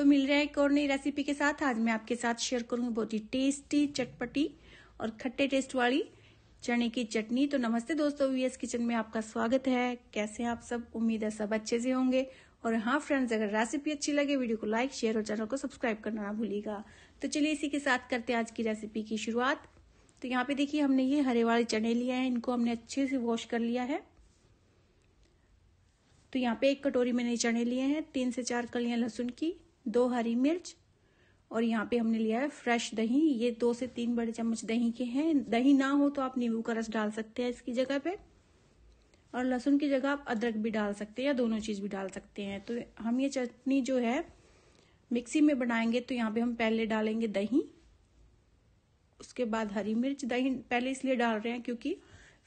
तो मिल रहा है एक और नई रेसिपी के साथ आज मैं आपके साथ शेयर करूंगी बहुत ही टेस्टी चटपटी और खट्टे टेस्ट वाली चने की चटनी तो नमस्ते दोस्तों वीएस किचन में आपका स्वागत है कैसे हैं आप सब उम्मीद है सब अच्छे से होंगे और हाँ फ्रेंड्स अगर रेसिपी अच्छी लगे वीडियो को लाइक शेयर और चैनल को सब्सक्राइब करना ना भूलिएगा तो चलिए इसी के साथ करते हैं आज की रेसिपी की शुरुआत तो यहाँ पे देखिए हमने ये हरे वाले चने लिए हैं इनको हमने अच्छे से वॉश कर लिया है तो यहाँ पे एक कटोरी मैंने चने लिए हैं तीन से चार कलियां लहसुन की दो हरी मिर्च और यहाँ पे हमने लिया है फ्रेश दही ये दो से तीन बड़े चम्मच दही के हैं दही ना हो तो आप नींबू का रस डाल सकते हैं इसकी जगह पे और लहसुन की जगह आप अदरक भी डाल सकते हैं या दोनों चीज़ भी डाल सकते हैं तो हम ये चटनी जो है मिक्सी में बनाएंगे तो यहाँ पे हम पहले डालेंगे दही उसके बाद हरी मिर्च दही पहले इसलिए डाल रहे हैं क्योंकि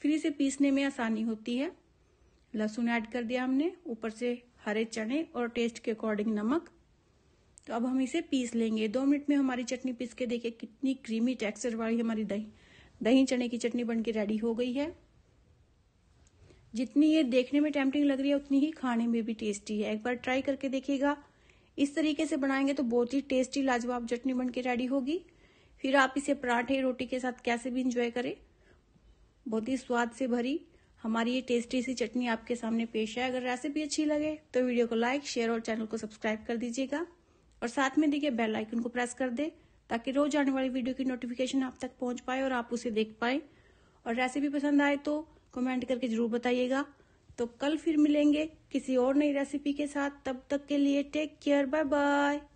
फिर इसे पीसने में आसानी होती है लहसुन ऐड कर दिया हमने ऊपर से हरे चने और टेस्ट के अकॉर्डिंग नमक तो अब हम इसे पीस लेंगे दो मिनट में हमारी चटनी पीस के देखिए कितनी क्रीमी टेक्सचर वाली हमारी दही दही चने की चटनी बन के रेडी हो गई है जितनी ये देखने में टेम्पटिंग लग रही है उतनी ही खाने में भी टेस्टी है एक बार ट्राई करके देखिएगा इस तरीके से बनाएंगे तो बहुत ही टेस्टी लाजवाब चटनी बन के रेडी होगी फिर आप इसे पराठे रोटी के साथ कैसे भी इंजॉय करें बहुत ही स्वाद से भरी हमारी ये टेस्टी सी चटनी आपके सामने पेश है अगर रेसिपी अच्छी लगे तो वीडियो को लाइक शेयर और चैनल को सब्सक्राइब कर दीजिएगा और साथ में देखिए बेल आइकन को प्रेस कर दे ताकि रोज आने वाली वीडियो की नोटिफिकेशन आप तक पहुंच पाए और आप उसे देख पाए और रेसिपी पसंद आए तो कमेंट करके जरूर बताइएगा तो कल फिर मिलेंगे किसी और नई रेसिपी के साथ तब तक के लिए टेक केयर बाय बाय